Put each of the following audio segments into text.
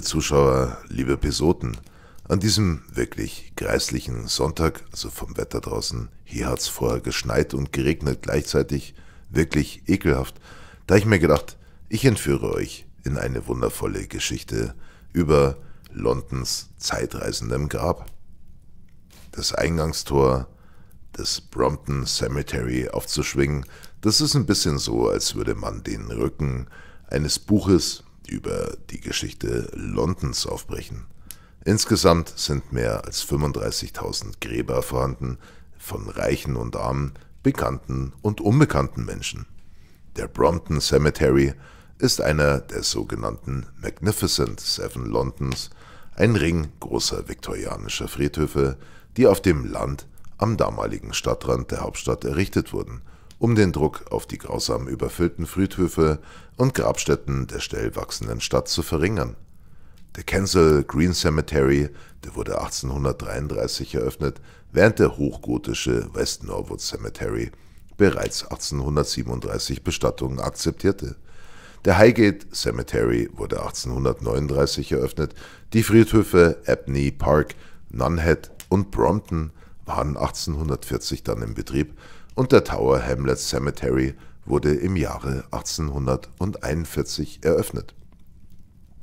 liebe Zuschauer, liebe Pesoten, An diesem wirklich greislichen Sonntag, also vom Wetter draußen, hier hat es vorher geschneit und geregnet gleichzeitig, wirklich ekelhaft, da ich mir gedacht, ich entführe euch in eine wundervolle Geschichte über Londons zeitreisendem Grab. Das Eingangstor des Brompton Cemetery aufzuschwingen, das ist ein bisschen so, als würde man den Rücken eines Buches über die Geschichte Londons aufbrechen. Insgesamt sind mehr als 35.000 Gräber vorhanden von reichen und armen, bekannten und unbekannten Menschen. Der Brompton Cemetery ist einer der sogenannten Magnificent Seven Londons, ein Ring großer viktorianischer Friedhöfe, die auf dem Land am damaligen Stadtrand der Hauptstadt errichtet wurden – um den Druck auf die grausam überfüllten Friedhöfe und Grabstätten der schnell wachsenden Stadt zu verringern. Der Kensal Green Cemetery, der wurde 1833 eröffnet, während der hochgotische West Norwood Cemetery bereits 1837 Bestattungen akzeptierte. Der Highgate Cemetery wurde 1839 eröffnet, die Friedhöfe Abney Park, Nunhead und Brompton waren 1840 dann in Betrieb, und der Tower Hamlet Cemetery wurde im Jahre 1841 eröffnet.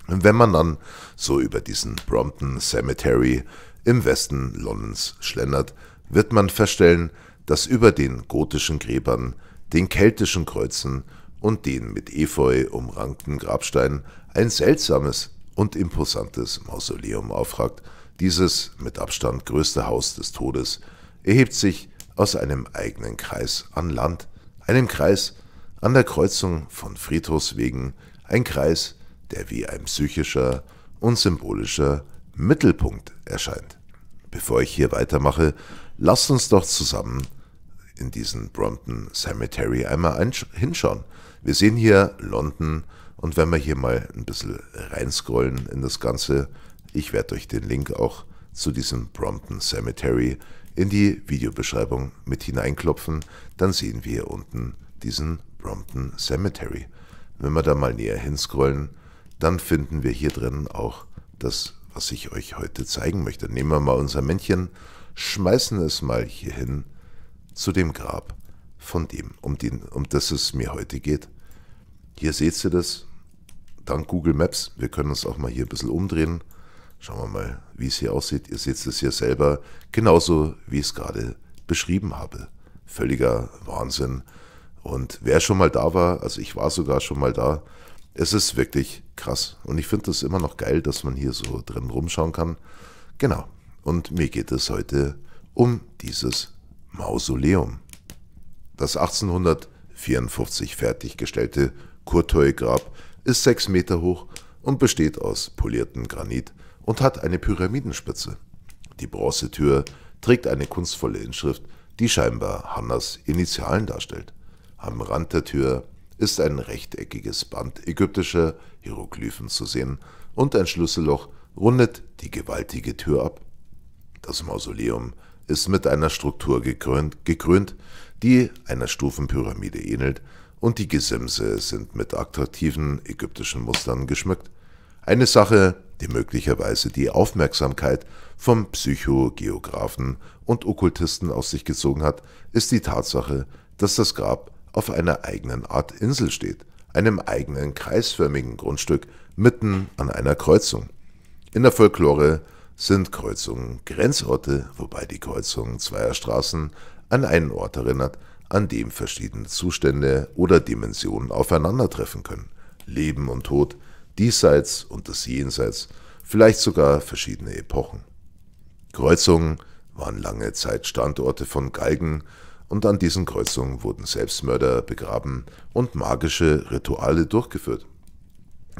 Wenn man dann so über diesen Brompton Cemetery im Westen Londons schlendert, wird man feststellen, dass über den gotischen Gräbern, den keltischen Kreuzen und den mit Efeu umrankten Grabsteinen ein seltsames und imposantes Mausoleum aufragt. Dieses mit Abstand größte Haus des Todes erhebt sich aus einem eigenen Kreis an Land, einem Kreis an der Kreuzung von Friedhofswegen, ein Kreis, der wie ein psychischer und symbolischer Mittelpunkt erscheint. Bevor ich hier weitermache, lasst uns doch zusammen in diesen Brompton Cemetery einmal hinschauen. Wir sehen hier London und wenn wir hier mal ein bisschen reinscrollen in das Ganze, ich werde euch den Link auch zu diesem Brompton Cemetery in die Videobeschreibung mit hineinklopfen, dann sehen wir hier unten diesen Brompton Cemetery. Wenn wir da mal näher hinscrollen, dann finden wir hier drin auch das, was ich euch heute zeigen möchte. Nehmen wir mal unser Männchen, schmeißen es mal hier hin zu dem Grab von dem, um, den, um das es mir heute geht. Hier seht ihr das, dank Google Maps. Wir können uns auch mal hier ein bisschen umdrehen. Schauen wir mal, wie es hier aussieht. Ihr seht es hier selber, genauso wie ich es gerade beschrieben habe. Völliger Wahnsinn. Und wer schon mal da war, also ich war sogar schon mal da, es ist wirklich krass. Und ich finde es immer noch geil, dass man hier so drin rumschauen kann. Genau. Und mir geht es heute um dieses Mausoleum. Das 1854 fertiggestellte kurtoi grab ist 6 Meter hoch und besteht aus poliertem Granit und hat eine Pyramidenspitze. Die Bronzetür trägt eine kunstvolle Inschrift, die scheinbar Hannas Initialen darstellt. Am Rand der Tür ist ein rechteckiges Band ägyptischer Hieroglyphen zu sehen und ein Schlüsselloch rundet die gewaltige Tür ab. Das Mausoleum ist mit einer Struktur gekrönt, gekrönt, die einer Stufenpyramide ähnelt, und die Gesimse sind mit attraktiven ägyptischen Mustern geschmückt. Eine Sache, die möglicherweise die Aufmerksamkeit vom Psychogeographen und Okkultisten aus sich gezogen hat, ist die Tatsache, dass das Grab auf einer eigenen Art Insel steht, einem eigenen kreisförmigen Grundstück mitten an einer Kreuzung. In der Folklore sind Kreuzungen Grenzorte, wobei die Kreuzung zweier Straßen an einen Ort erinnert, an dem verschiedene Zustände oder Dimensionen aufeinandertreffen können. Leben und Tod, Diesseits und das Jenseits, vielleicht sogar verschiedene Epochen. Kreuzungen waren lange Zeit Standorte von Galgen und an diesen Kreuzungen wurden Selbstmörder begraben und magische Rituale durchgeführt.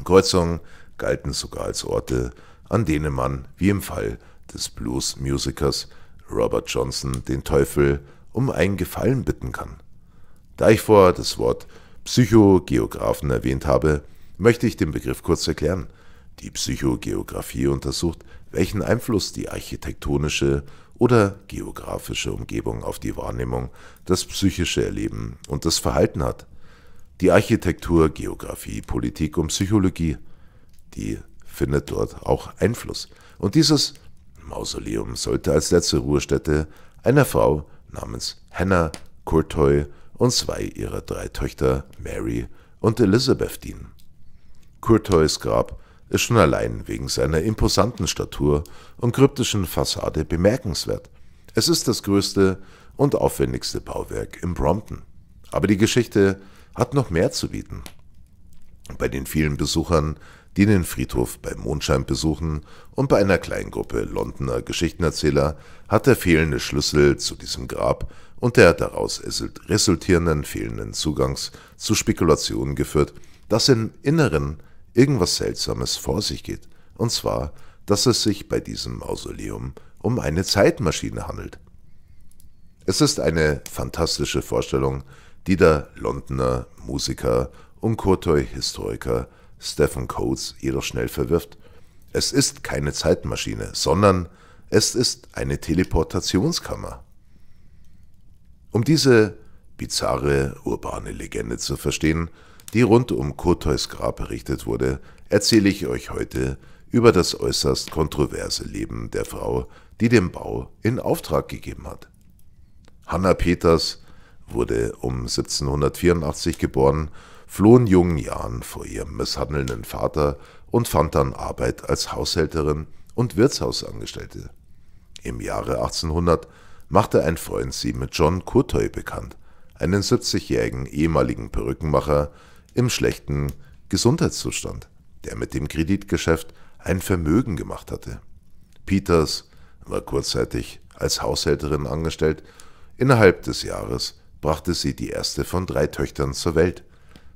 Kreuzungen galten sogar als Orte, an denen man, wie im Fall des Blues-Musikers Robert Johnson, den Teufel um einen Gefallen bitten kann. Da ich vorher das Wort Psychogeographen erwähnt habe, möchte ich den Begriff kurz erklären. Die Psychogeografie untersucht, welchen Einfluss die architektonische oder geografische Umgebung auf die Wahrnehmung, das psychische Erleben und das Verhalten hat. Die Architektur, Geografie, Politik und Psychologie, die findet dort auch Einfluss. Und dieses Mausoleum sollte als letzte Ruhestätte einer Frau namens Hannah Courtois und zwei ihrer drei Töchter Mary und Elizabeth dienen. Courtois Grab ist schon allein wegen seiner imposanten Statur und kryptischen Fassade bemerkenswert. Es ist das größte und aufwendigste Bauwerk im Brompton. Aber die Geschichte hat noch mehr zu bieten. Bei den vielen Besuchern, die den Friedhof bei Mondschein besuchen und bei einer kleinen Gruppe Londoner Geschichtenerzähler hat der fehlende Schlüssel zu diesem Grab und der daraus resultierenden fehlenden Zugangs zu Spekulationen geführt, dass im Inneren irgendwas Seltsames vor sich geht, und zwar, dass es sich bei diesem Mausoleum um eine Zeitmaschine handelt. Es ist eine fantastische Vorstellung, die der Londoner Musiker und kurtoi historiker Stephen Coates jedoch schnell verwirft. Es ist keine Zeitmaschine, sondern es ist eine Teleportationskammer. Um diese bizarre urbane Legende zu verstehen, die rund um Kotois Grab berichtet wurde, erzähle ich euch heute über das äußerst kontroverse Leben der Frau, die den Bau in Auftrag gegeben hat. Hanna Peters wurde um 1784 geboren, floh in jungen Jahren vor ihrem misshandelnden Vater und fand dann Arbeit als Haushälterin und Wirtshausangestellte. Im Jahre 1800 machte ein Freund sie mit John Courtois bekannt, einen 70-jährigen ehemaligen Perückenmacher, im schlechten Gesundheitszustand, der mit dem Kreditgeschäft ein Vermögen gemacht hatte. Peters war kurzzeitig als Haushälterin angestellt. Innerhalb des Jahres brachte sie die erste von drei Töchtern zur Welt.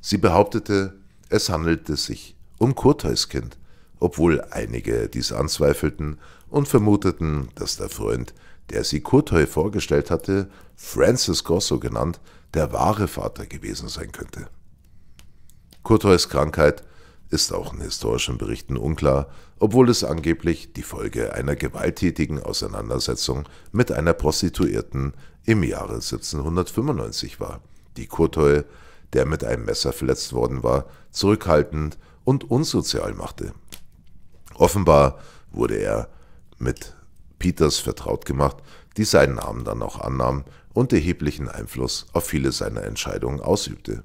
Sie behauptete, es handelte sich um Kurteis Kind, obwohl einige dies anzweifelten und vermuteten, dass der Freund, der sie Kurtoy vorgestellt hatte, Francis Grosso genannt, der wahre Vater gewesen sein könnte. Courtois Krankheit ist auch in historischen Berichten unklar, obwohl es angeblich die Folge einer gewalttätigen Auseinandersetzung mit einer Prostituierten im Jahre 1795 war, die Courtois, der mit einem Messer verletzt worden war, zurückhaltend und unsozial machte. Offenbar wurde er mit Peters vertraut gemacht, die seinen Namen dann auch annahm und erheblichen Einfluss auf viele seiner Entscheidungen ausübte.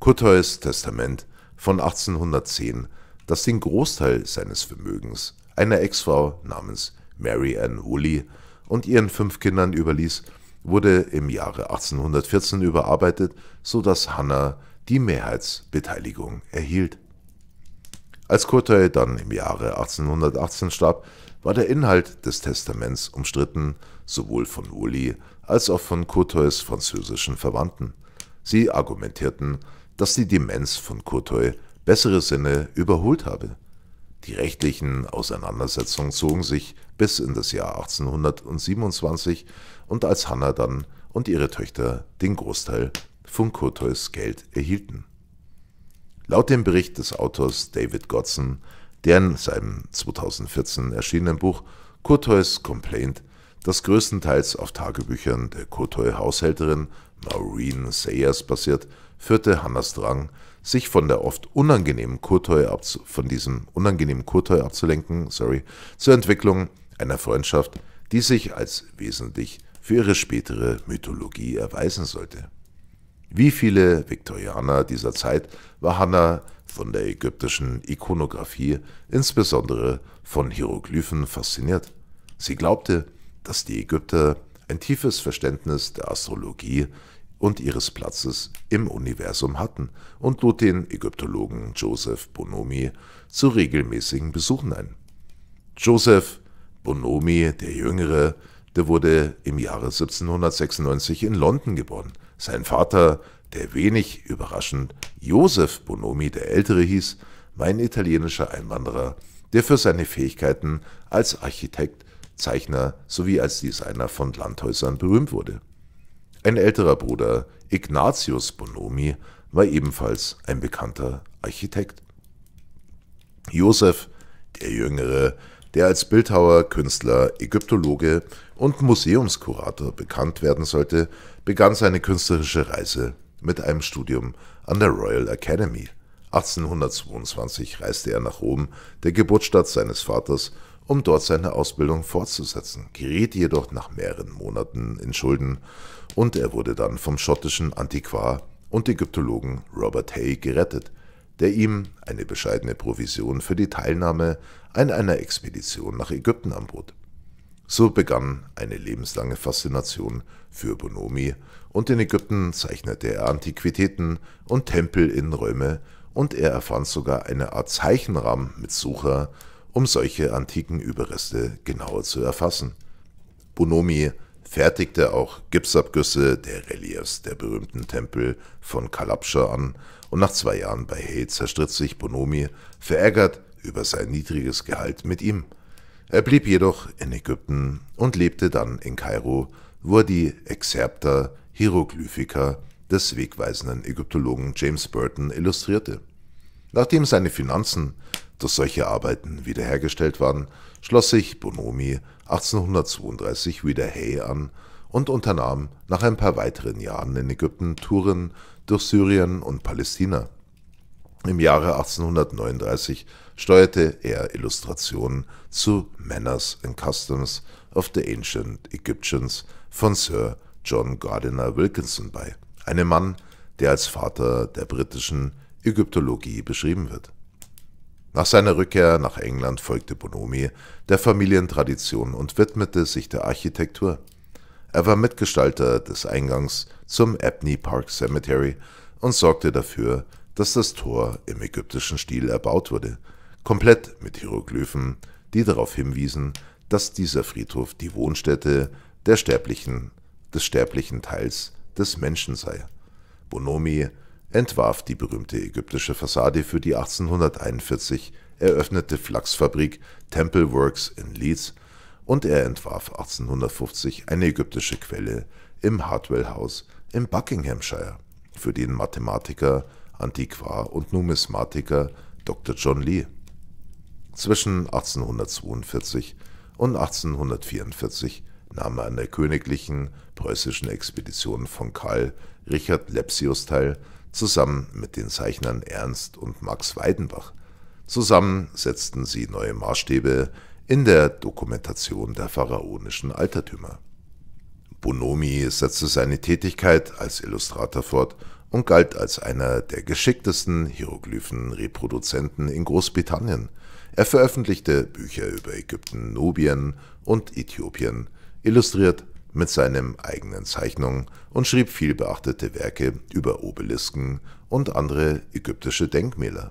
Courtois Testament von 1810, das den Großteil seines Vermögens einer Ex-Frau namens Mary Ann Woolley und ihren fünf Kindern überließ, wurde im Jahre 1814 überarbeitet, sodass Hannah die Mehrheitsbeteiligung erhielt. Als Courtois dann im Jahre 1818 starb, war der Inhalt des Testaments umstritten, sowohl von Woolley als auch von Courtois französischen Verwandten. Sie argumentierten, dass die Demenz von Kurtoy bessere Sinne überholt habe. Die rechtlichen Auseinandersetzungen zogen sich bis in das Jahr 1827 und als Hanna dann und ihre Töchter den Großteil von Kurtoys Geld erhielten. Laut dem Bericht des Autors David Godson, der in seinem 2014 erschienenen Buch Kurtoys Complaint das größtenteils auf Tagebüchern der kurtoi haushälterin Maureen Sayers basiert, führte Hannas Drang, sich von der oft unangenehmen Kotoy von diesem unangenehmen Kurtoi abzulenken, sorry, zur Entwicklung einer Freundschaft, die sich als wesentlich für ihre spätere Mythologie erweisen sollte. Wie viele Viktorianer dieser Zeit war Hannah von der ägyptischen Ikonographie, insbesondere von Hieroglyphen, fasziniert. Sie glaubte, dass die Ägypter ein tiefes Verständnis der Astrologie und ihres Platzes im Universum hatten und lud den Ägyptologen Joseph Bonomi zu regelmäßigen Besuchen ein. Joseph Bonomi, der Jüngere, der wurde im Jahre 1796 in London geboren. Sein Vater, der wenig überraschend Joseph Bonomi der Ältere hieß, war ein italienischer Einwanderer, der für seine Fähigkeiten als Architekt Zeichner sowie als Designer von Landhäusern berühmt wurde. Ein älterer Bruder, Ignatius Bonomi, war ebenfalls ein bekannter Architekt. Josef, der Jüngere, der als Bildhauer, Künstler, Ägyptologe und Museumskurator bekannt werden sollte, begann seine künstlerische Reise mit einem Studium an der Royal Academy. 1822 reiste er nach Rom, der Geburtsstadt seines Vaters, um dort seine Ausbildung fortzusetzen, geriet jedoch nach mehreren Monaten in Schulden und er wurde dann vom schottischen Antiquar und Ägyptologen Robert Hay gerettet, der ihm eine bescheidene Provision für die Teilnahme an einer Expedition nach Ägypten anbot. So begann eine lebenslange Faszination für Bonomi und in Ägypten zeichnete er Antiquitäten und Tempel in Räume und er erfand sogar eine Art Zeichenrahmen mit Sucher um solche antiken Überreste genauer zu erfassen. Bonomi fertigte auch Gipsabgüsse der Reliefs der berühmten Tempel von Kalabscha an und nach zwei Jahren bei Hay zerstritt sich Bonomi, verärgert über sein niedriges Gehalt mit ihm. Er blieb jedoch in Ägypten und lebte dann in Kairo, wo er die Exerpta Hieroglyphica des wegweisenden Ägyptologen James Burton illustrierte. Nachdem seine Finanzen dass solche Arbeiten wiederhergestellt waren, schloss sich Bonomi 1832 wieder Hay an und unternahm nach ein paar weiteren Jahren in Ägypten Touren durch Syrien und Palästina. Im Jahre 1839 steuerte er Illustrationen zu Manners and Customs of the Ancient Egyptians von Sir John Gardiner Wilkinson bei, einem Mann, der als Vater der britischen Ägyptologie beschrieben wird. Nach seiner Rückkehr nach England folgte Bonomi der Familientradition und widmete sich der Architektur. Er war Mitgestalter des Eingangs zum Abney Park Cemetery und sorgte dafür, dass das Tor im ägyptischen Stil erbaut wurde, komplett mit Hieroglyphen, die darauf hinwiesen, dass dieser Friedhof die Wohnstätte der Sterblichen, des sterblichen Teils des Menschen sei. Bonomi entwarf die berühmte ägyptische Fassade für die 1841 eröffnete Flachsfabrik Temple Works in Leeds und er entwarf 1850 eine ägyptische Quelle im Hartwell House in Buckinghamshire für den Mathematiker, Antiquar und Numismatiker Dr. John Lee. Zwischen 1842 und 1844 nahm er an der königlichen preußischen Expedition von Karl Richard Lepsius teil zusammen mit den Zeichnern Ernst und Max Weidenbach. Zusammen setzten sie neue Maßstäbe in der Dokumentation der pharaonischen Altertümer. Bonomi setzte seine Tätigkeit als Illustrator fort und galt als einer der geschicktesten Hieroglyphen-Reproduzenten in Großbritannien. Er veröffentlichte Bücher über Ägypten, Nubien und Äthiopien, illustriert mit seinen eigenen Zeichnungen und schrieb vielbeachtete Werke über Obelisken und andere ägyptische Denkmäler.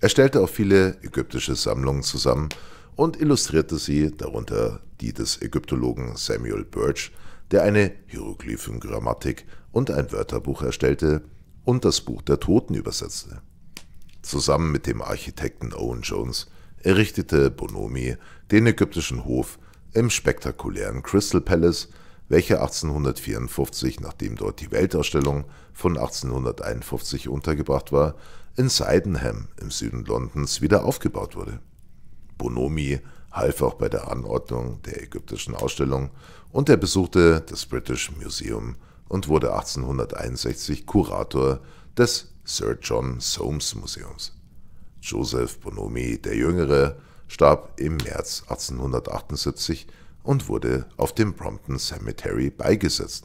Er stellte auch viele ägyptische Sammlungen zusammen und illustrierte sie, darunter die des Ägyptologen Samuel Birch, der eine Hieroglyphengrammatik und ein Wörterbuch erstellte und das Buch der Toten übersetzte. Zusammen mit dem Architekten Owen Jones errichtete Bonomi den ägyptischen Hof im spektakulären Crystal Palace welche 1854, nachdem dort die Weltausstellung von 1851 untergebracht war, in Sydenham im Süden Londons wieder aufgebaut wurde. Bonomi half auch bei der Anordnung der ägyptischen Ausstellung und er besuchte das British Museum und wurde 1861 Kurator des Sir John Soames Museums. Joseph Bonomi der Jüngere starb im März 1878 und wurde auf dem Brompton Cemetery beigesetzt.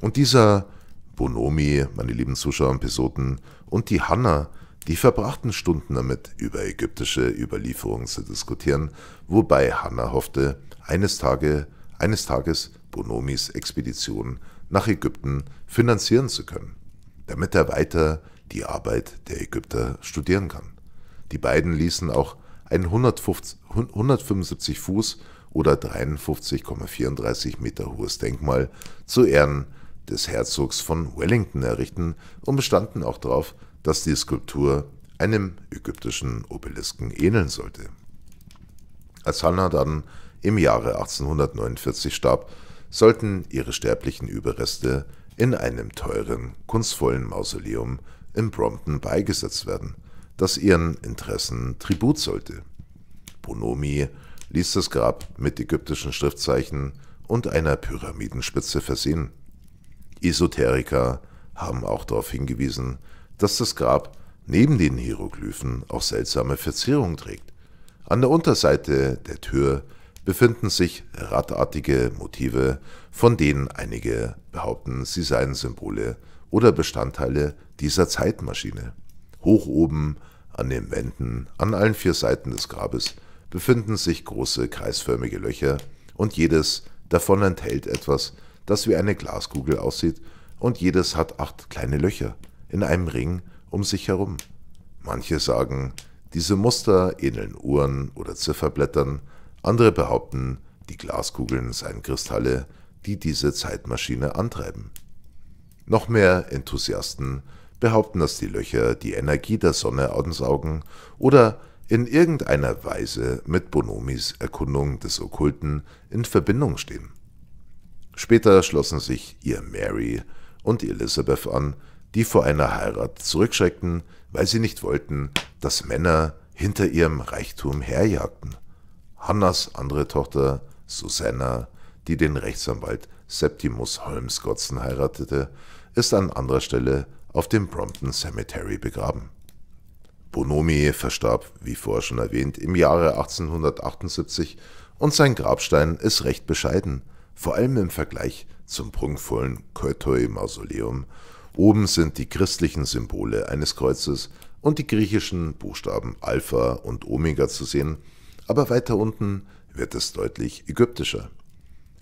Und dieser Bonomi, meine lieben Zuschauer und Pesoten, und die Hanna, die verbrachten Stunden damit, über ägyptische Überlieferungen zu diskutieren, wobei Hanna hoffte, eines, Tage, eines Tages Bonomis Expedition nach Ägypten finanzieren zu können, damit er weiter die Arbeit der Ägypter studieren kann. Die beiden ließen auch einen 175 Fuß oder 53,34 Meter hohes Denkmal zu Ehren des Herzogs von Wellington errichten und bestanden auch darauf, dass die Skulptur einem ägyptischen Obelisken ähneln sollte. Als Hannah dann im Jahre 1849 starb, sollten ihre sterblichen Überreste in einem teuren, kunstvollen Mausoleum in Brompton beigesetzt werden, das ihren Interessen Tribut sollte. Bonomi ließ das Grab mit ägyptischen Schriftzeichen und einer Pyramidenspitze versehen. Esoteriker haben auch darauf hingewiesen, dass das Grab neben den Hieroglyphen auch seltsame Verzierungen trägt. An der Unterseite der Tür befinden sich radartige Motive, von denen einige behaupten, sie seien Symbole oder Bestandteile dieser Zeitmaschine. Hoch oben an den Wänden, an allen vier Seiten des Grabes, befinden sich große kreisförmige Löcher und jedes davon enthält etwas, das wie eine Glaskugel aussieht und jedes hat acht kleine Löcher in einem Ring um sich herum. Manche sagen, diese Muster ähneln Uhren oder Zifferblättern, andere behaupten, die Glaskugeln seien Kristalle, die diese Zeitmaschine antreiben. Noch mehr Enthusiasten behaupten, dass die Löcher die Energie der Sonne ansaugen oder in irgendeiner Weise mit Bonomis Erkundung des Okkulten in Verbindung stehen. Später schlossen sich ihr Mary und Elizabeth an, die vor einer Heirat zurückschreckten, weil sie nicht wollten, dass Männer hinter ihrem Reichtum herjagten. Hannas andere Tochter, Susanna, die den Rechtsanwalt Septimus Holmes Gotzen heiratete, ist an anderer Stelle auf dem Brompton Cemetery begraben. Bonomi verstarb, wie vorher schon erwähnt, im Jahre 1878 und sein Grabstein ist recht bescheiden, vor allem im Vergleich zum prunkvollen Kötoi-Mausoleum. Oben sind die christlichen Symbole eines Kreuzes und die griechischen Buchstaben Alpha und Omega zu sehen, aber weiter unten wird es deutlich ägyptischer.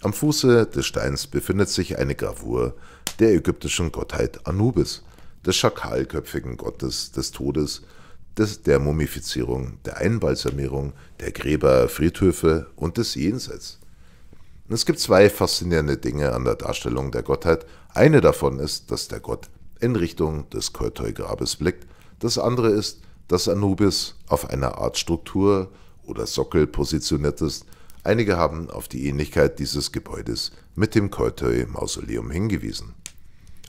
Am Fuße des Steins befindet sich eine Gravur der ägyptischen Gottheit Anubis, des schakalköpfigen Gottes des Todes, des, der Mumifizierung, der Einbalsamierung, der Gräber, Friedhöfe und des Jenseits. Und es gibt zwei faszinierende Dinge an der Darstellung der Gottheit. Eine davon ist, dass der Gott in Richtung des Koltoi-Grabes blickt. Das andere ist, dass Anubis auf einer Art Struktur oder Sockel positioniert ist. Einige haben auf die Ähnlichkeit dieses Gebäudes mit dem Koltoi-Mausoleum hingewiesen.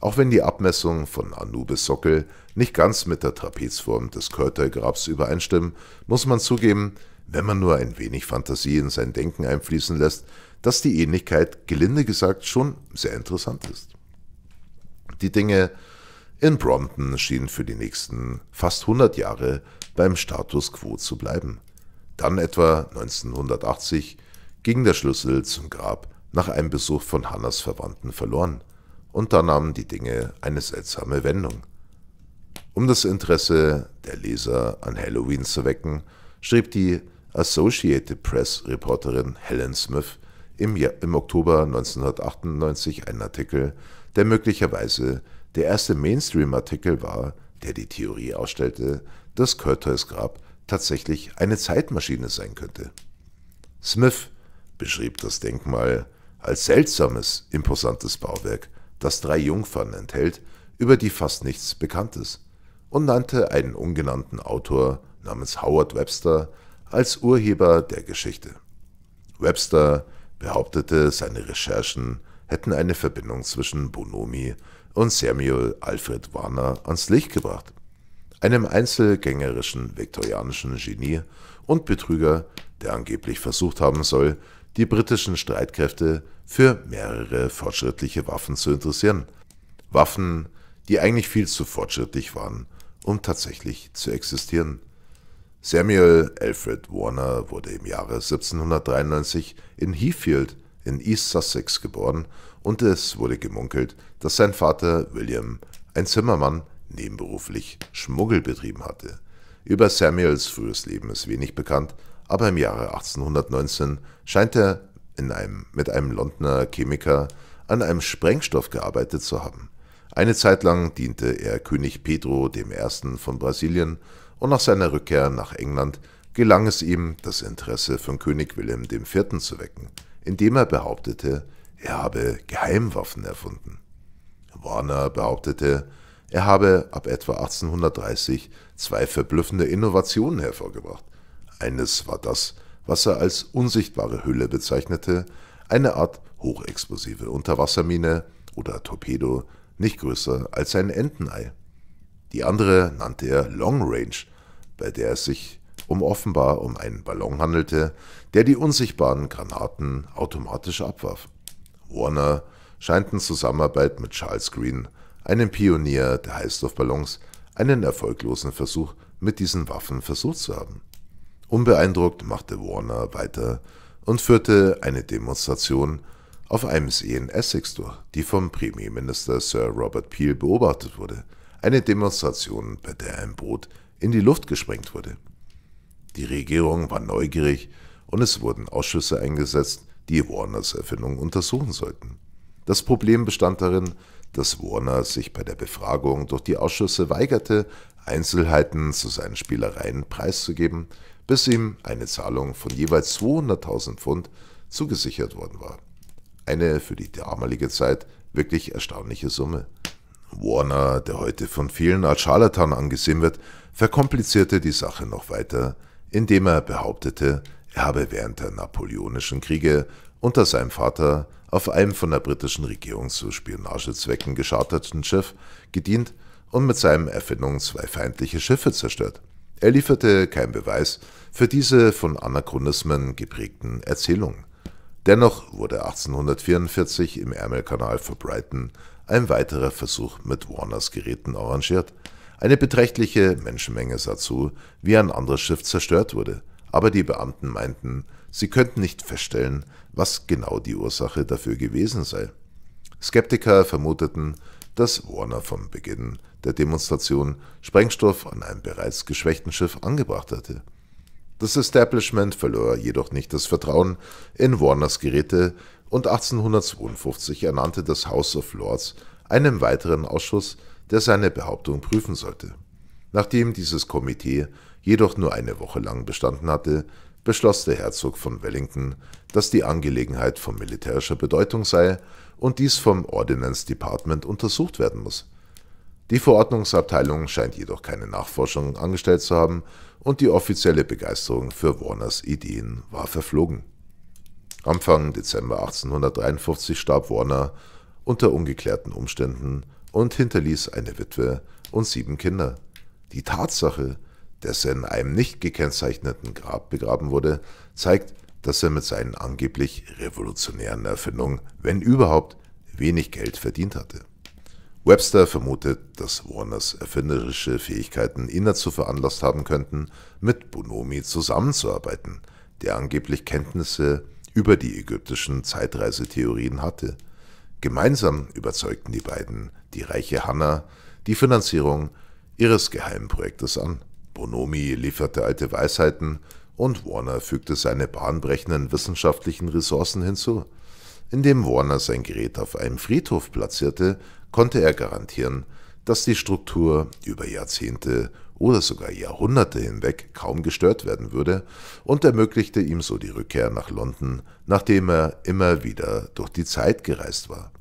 Auch wenn die Abmessungen von Anubis-Sockel nicht ganz mit der Trapezform des Körtergrabs übereinstimmen, muss man zugeben, wenn man nur ein wenig Fantasie in sein Denken einfließen lässt, dass die Ähnlichkeit, gelinde gesagt, schon sehr interessant ist. Die Dinge in Brompton schienen für die nächsten fast 100 Jahre beim Status quo zu bleiben. Dann etwa 1980 ging der Schlüssel zum Grab nach einem Besuch von Hannas Verwandten verloren und da nahmen die Dinge eine seltsame Wendung. Um das Interesse der Leser an Halloween zu wecken, schrieb die Associated Press-Reporterin Helen Smith im, Jahr, im, Oktober 1998 einen Artikel, der möglicherweise der erste Mainstream-Artikel war, der die Theorie ausstellte, dass Curtis Grab tatsächlich eine Zeitmaschine sein könnte. Smith beschrieb das Denkmal als seltsames, imposantes Bauwerk, das drei Jungfern enthält, über die fast nichts bekannt ist, und nannte einen ungenannten Autor namens Howard Webster als Urheber der Geschichte. Webster behauptete, seine Recherchen hätten eine Verbindung zwischen Bonomi und Samuel Alfred Warner ans Licht gebracht, einem einzelgängerischen viktorianischen Genie und Betrüger, der angeblich versucht haben soll, die britischen Streitkräfte für mehrere fortschrittliche Waffen zu interessieren. Waffen, die eigentlich viel zu fortschrittlich waren, um tatsächlich zu existieren. Samuel Alfred Warner wurde im Jahre 1793 in Heathfield in East Sussex geboren und es wurde gemunkelt, dass sein Vater William, ein Zimmermann, nebenberuflich Schmuggel betrieben hatte. Über Samuels frühes Leben ist wenig bekannt, aber im Jahre 1819 scheint er einem, mit einem Londoner Chemiker an einem Sprengstoff gearbeitet zu haben. Eine Zeit lang diente er König Pedro I. von Brasilien und nach seiner Rückkehr nach England gelang es ihm, das Interesse von König Wilhelm IV. zu wecken, indem er behauptete, er habe Geheimwaffen erfunden. Warner behauptete, er habe ab etwa 1830 zwei verblüffende Innovationen hervorgebracht – eines war das, was er als unsichtbare Hülle bezeichnete, eine Art hochexplosive Unterwassermine oder Torpedo, nicht größer als ein Entenei. Die andere nannte er Long Range, bei der es sich um offenbar um einen Ballon handelte, der die unsichtbaren Granaten automatisch abwarf. Warner scheint in Zusammenarbeit mit Charles Green, einem Pionier der Heißluftballons, einen erfolglosen Versuch mit diesen Waffen versucht zu haben. Unbeeindruckt machte Warner weiter und führte eine Demonstration auf einem See in Essex durch, die vom Premierminister Sir Robert Peel beobachtet wurde. Eine Demonstration, bei der ein Boot in die Luft gesprengt wurde. Die Regierung war neugierig und es wurden Ausschüsse eingesetzt, die Warners Erfindung untersuchen sollten. Das Problem bestand darin, dass Warner sich bei der Befragung durch die Ausschüsse weigerte, Einzelheiten zu seinen Spielereien preiszugeben, bis ihm eine Zahlung von jeweils 200.000 Pfund zugesichert worden war. Eine für die damalige Zeit wirklich erstaunliche Summe. Warner, der heute von vielen als Charlatan angesehen wird, verkomplizierte die Sache noch weiter, indem er behauptete, er habe während der napoleonischen Kriege unter seinem Vater auf einem von der britischen Regierung zu Spionagezwecken gescharterten Schiff gedient und mit seinen Erfindungen zwei feindliche Schiffe zerstört. Er lieferte keinen Beweis für diese von Anachronismen geprägten Erzählungen. Dennoch wurde 1844 im Ärmelkanal vor Brighton ein weiterer Versuch mit Warners Geräten arrangiert. Eine beträchtliche Menschenmenge sah zu, wie ein anderes Schiff zerstört wurde, aber die Beamten meinten, sie könnten nicht feststellen, was genau die Ursache dafür gewesen sei. Skeptiker vermuteten, dass Warner vom Beginn der Demonstration Sprengstoff an einem bereits geschwächten Schiff angebracht hatte. Das Establishment verlor jedoch nicht das Vertrauen in Warners Geräte und 1852 ernannte das House of Lords einen weiteren Ausschuss, der seine Behauptung prüfen sollte. Nachdem dieses Komitee jedoch nur eine Woche lang bestanden hatte, beschloss der Herzog von Wellington, dass die Angelegenheit von militärischer Bedeutung sei und dies vom Ordnance Department untersucht werden muss. Die Verordnungsabteilung scheint jedoch keine Nachforschung angestellt zu haben und die offizielle Begeisterung für Warners Ideen war verflogen. Anfang Dezember 1853 starb Warner unter ungeklärten Umständen und hinterließ eine Witwe und sieben Kinder. Die Tatsache, dass er in einem nicht gekennzeichneten Grab begraben wurde, zeigt, dass er mit seinen angeblich revolutionären Erfindungen, wenn überhaupt, wenig Geld verdient hatte. Webster vermutet, dass Warners erfinderische Fähigkeiten ihn dazu veranlasst haben könnten, mit Bonomi zusammenzuarbeiten, der angeblich Kenntnisse über die ägyptischen Zeitreisetheorien hatte. Gemeinsam überzeugten die beiden die reiche Hanna die Finanzierung ihres geheimen Projektes an. Bonomi lieferte alte Weisheiten und Warner fügte seine bahnbrechenden wissenschaftlichen Ressourcen hinzu. Indem Warner sein Gerät auf einem Friedhof platzierte, konnte er garantieren, dass die Struktur über Jahrzehnte oder sogar Jahrhunderte hinweg kaum gestört werden würde und ermöglichte ihm so die Rückkehr nach London, nachdem er immer wieder durch die Zeit gereist war.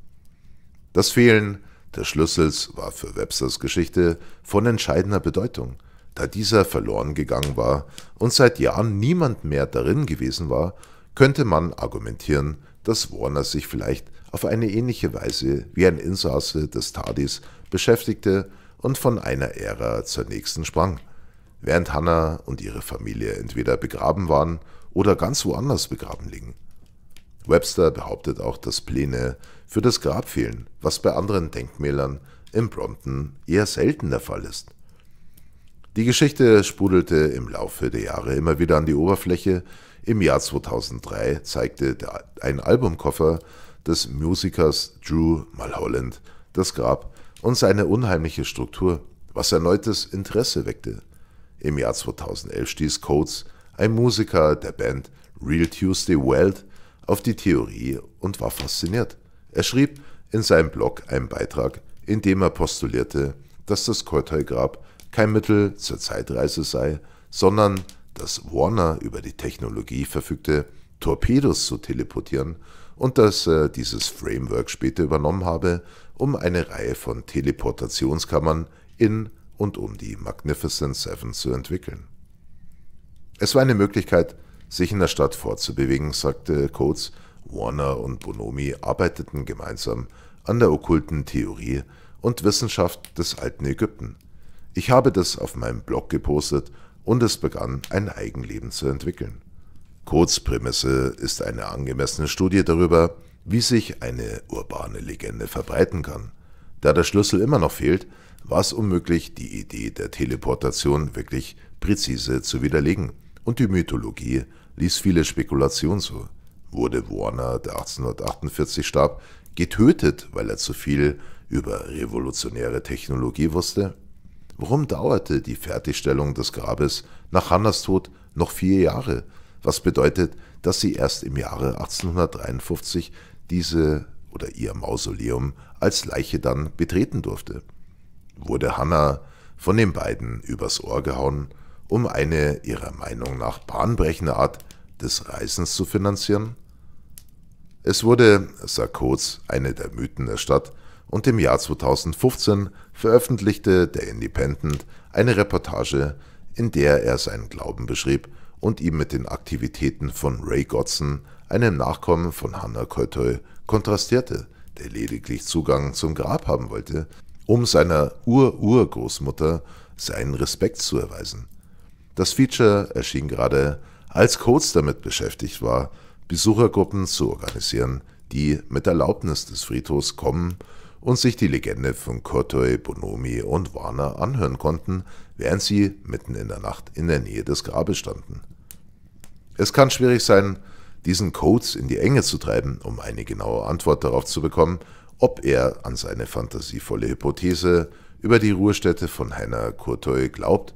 Das Fehlen des Schlüssels war für Websters Geschichte von entscheidender Bedeutung, da dieser verloren gegangen war und seit Jahren niemand mehr darin gewesen war, könnte man argumentieren, dass Warner sich vielleicht auf eine ähnliche Weise wie ein Insasse des TARDIS beschäftigte und von einer Ära zur nächsten sprang. Während Hannah und ihre Familie entweder begraben waren oder ganz woanders begraben liegen. Webster behauptet auch, dass Pläne für das Grab fehlen, was bei anderen Denkmälern in Brompton eher selten der Fall ist. Die Geschichte sprudelte im Laufe der Jahre immer wieder an die Oberfläche. Im Jahr 2003 zeigte ein Albumkoffer des Musikers Drew Mulholland, das Grab und seine unheimliche Struktur, was erneutes Interesse weckte. Im Jahr 2011 stieß Coates, ein Musiker der Band Real Tuesday Weld, auf die Theorie und war fasziniert. Er schrieb in seinem Blog einen Beitrag, in dem er postulierte, dass das Kortoy-Grab kein Mittel zur Zeitreise sei, sondern dass Warner über die Technologie verfügte, Torpedos zu teleportieren und dass er äh, dieses Framework später übernommen habe, um eine Reihe von Teleportationskammern in und um die Magnificent Seven zu entwickeln. Es war eine Möglichkeit, sich in der Stadt fortzubewegen, sagte Coates. Warner und Bonomi arbeiteten gemeinsam an der okkulten Theorie und Wissenschaft des alten Ägypten. Ich habe das auf meinem Blog gepostet und es begann ein Eigenleben zu entwickeln. Kurzprämisse ist eine angemessene Studie darüber, wie sich eine urbane Legende verbreiten kann. Da der Schlüssel immer noch fehlt, war es unmöglich, die Idee der Teleportation wirklich präzise zu widerlegen. Und die Mythologie ließ viele Spekulationen zu. Wurde Warner, der 1848 starb, getötet, weil er zu viel über revolutionäre Technologie wusste? Warum dauerte die Fertigstellung des Grabes nach Hannas Tod noch vier Jahre was bedeutet, dass sie erst im Jahre 1853 diese oder ihr Mausoleum als Leiche dann betreten durfte. Wurde Hannah von den beiden übers Ohr gehauen, um eine ihrer Meinung nach bahnbrechende Art des Reisens zu finanzieren? Es wurde, sagt Sarkoz, eine der Mythen der Stadt, und im Jahr 2015 veröffentlichte der Independent eine Reportage, in der er seinen Glauben beschrieb und ihm mit den Aktivitäten von Ray Godson, einem Nachkommen von Hannah Coltoy, kontrastierte, der lediglich Zugang zum Grab haben wollte, um seiner Ur-Urgroßmutter seinen Respekt zu erweisen. Das Feature erschien gerade, als Coates damit beschäftigt war, Besuchergruppen zu organisieren, die mit Erlaubnis des Friedhofs kommen und sich die Legende von Kotoy, Bonomi und Warner anhören konnten, während sie mitten in der Nacht in der Nähe des Grabes standen. Es kann schwierig sein, diesen Codes in die Enge zu treiben, um eine genaue Antwort darauf zu bekommen, ob er an seine fantasievolle Hypothese über die Ruhestätte von Heiner Kurtoy glaubt.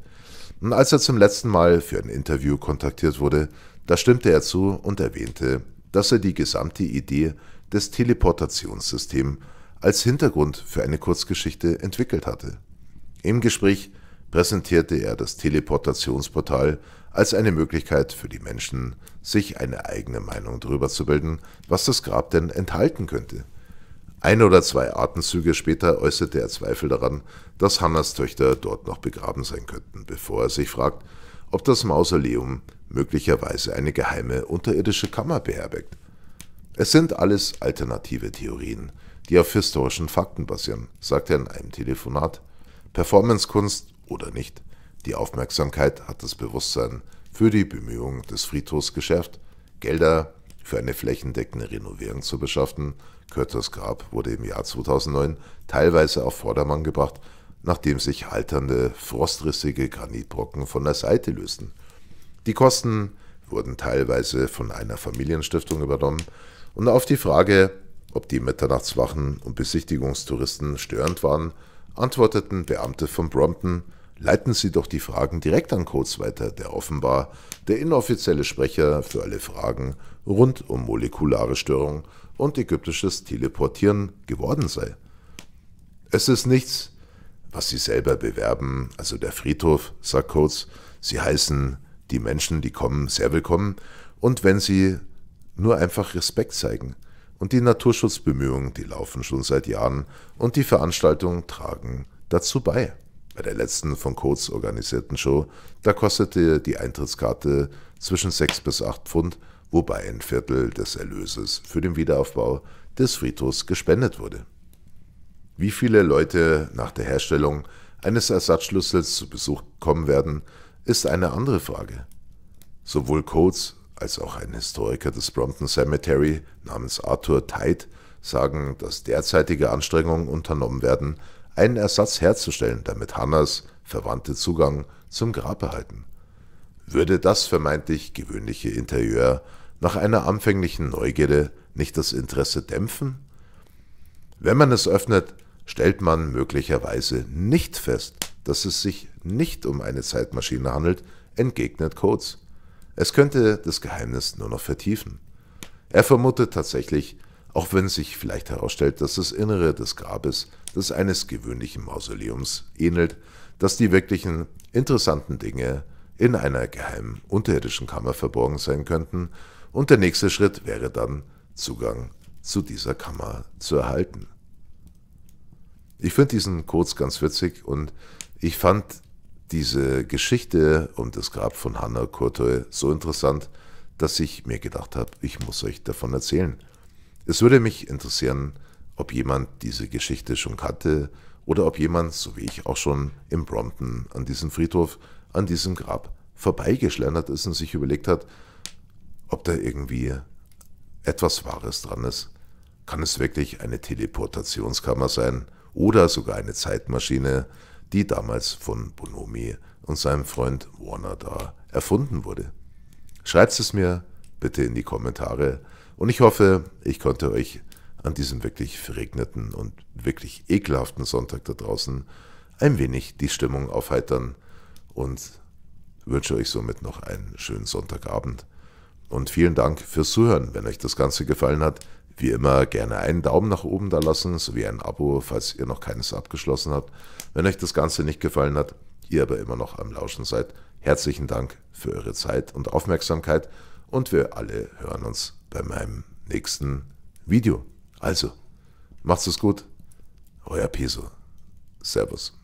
Und als er zum letzten Mal für ein Interview kontaktiert wurde, da stimmte er zu und erwähnte, dass er die gesamte Idee des Teleportationssystems als Hintergrund für eine Kurzgeschichte entwickelt hatte. Im Gespräch präsentierte er das Teleportationsportal als eine Möglichkeit für die Menschen, sich eine eigene Meinung darüber zu bilden, was das Grab denn enthalten könnte. Ein oder zwei Atemzüge später äußerte er Zweifel daran, dass Hannas Töchter dort noch begraben sein könnten, bevor er sich fragt, ob das Mausoleum möglicherweise eine geheime unterirdische Kammer beherbergt. Es sind alles alternative Theorien, die auf historischen Fakten basieren, sagt er in einem Telefonat. Performancekunst oder nicht, die Aufmerksamkeit hat das Bewusstsein für die Bemühungen des Friedhofs geschärft, Gelder für eine flächendeckende Renovierung zu beschaffen. Curtis Grab wurde im Jahr 2009 teilweise auf Vordermann gebracht, nachdem sich alternde, frostrissige Granitbrocken von der Seite lösten. Die Kosten wurden teilweise von einer Familienstiftung übernommen und auf die Frage, ob die Mitternachtswachen und Besichtigungstouristen störend waren, antworteten Beamte von Brompton, leiten Sie doch die Fragen direkt an Coates weiter, der offenbar der inoffizielle Sprecher für alle Fragen rund um molekulare Störung und ägyptisches Teleportieren geworden sei. Es ist nichts, was Sie selber bewerben, also der Friedhof, sagt Coates. Sie heißen die Menschen, die kommen, sehr willkommen und wenn Sie nur einfach Respekt zeigen – und die Naturschutzbemühungen, die laufen schon seit Jahren und die Veranstaltungen tragen dazu bei. Bei der letzten von Coates organisierten Show, da kostete die Eintrittskarte zwischen 6 bis 8 Pfund, wobei ein Viertel des Erlöses für den Wiederaufbau des Friedhofs gespendet wurde. Wie viele Leute nach der Herstellung eines Ersatzschlüssels zu Besuch kommen werden, ist eine andere Frage. Sowohl Coates als auch ein Historiker des Brompton Cemetery namens Arthur Tite sagen, dass derzeitige Anstrengungen unternommen werden, einen Ersatz herzustellen, damit Hannas Verwandte Zugang zum Grab erhalten. Würde das vermeintlich gewöhnliche Interieur nach einer anfänglichen Neugierde nicht das Interesse dämpfen? Wenn man es öffnet, stellt man möglicherweise nicht fest, dass es sich nicht um eine Zeitmaschine handelt, entgegnet Coates. Es könnte das Geheimnis nur noch vertiefen. Er vermutet tatsächlich, auch wenn sich vielleicht herausstellt, dass das Innere des Grabes des eines gewöhnlichen Mausoleums ähnelt, dass die wirklichen interessanten Dinge in einer geheimen unterirdischen Kammer verborgen sein könnten und der nächste Schritt wäre dann, Zugang zu dieser Kammer zu erhalten. Ich finde diesen Kurz ganz witzig und ich fand diese Geschichte um das Grab von Hanna Courtois so interessant, dass ich mir gedacht habe, ich muss euch davon erzählen. Es würde mich interessieren, ob jemand diese Geschichte schon kannte oder ob jemand, so wie ich auch schon, im Brompton an diesem Friedhof, an diesem Grab vorbeigeschlendert ist und sich überlegt hat, ob da irgendwie etwas Wahres dran ist. Kann es wirklich eine Teleportationskammer sein oder sogar eine Zeitmaschine, die damals von Bonomi und seinem Freund Warner da erfunden wurde. Schreibt es mir bitte in die Kommentare und ich hoffe, ich konnte euch an diesem wirklich verregneten und wirklich ekelhaften Sonntag da draußen ein wenig die Stimmung aufheitern und wünsche euch somit noch einen schönen Sonntagabend. Und vielen Dank fürs Zuhören. Wenn euch das Ganze gefallen hat, wie immer gerne einen Daumen nach oben da lassen, sowie ein Abo, falls ihr noch keines abgeschlossen habt. Wenn euch das Ganze nicht gefallen hat, ihr aber immer noch am Lauschen seid, herzlichen Dank für eure Zeit und Aufmerksamkeit und wir alle hören uns bei meinem nächsten Video. Also, macht's es gut, euer Peso. Servus.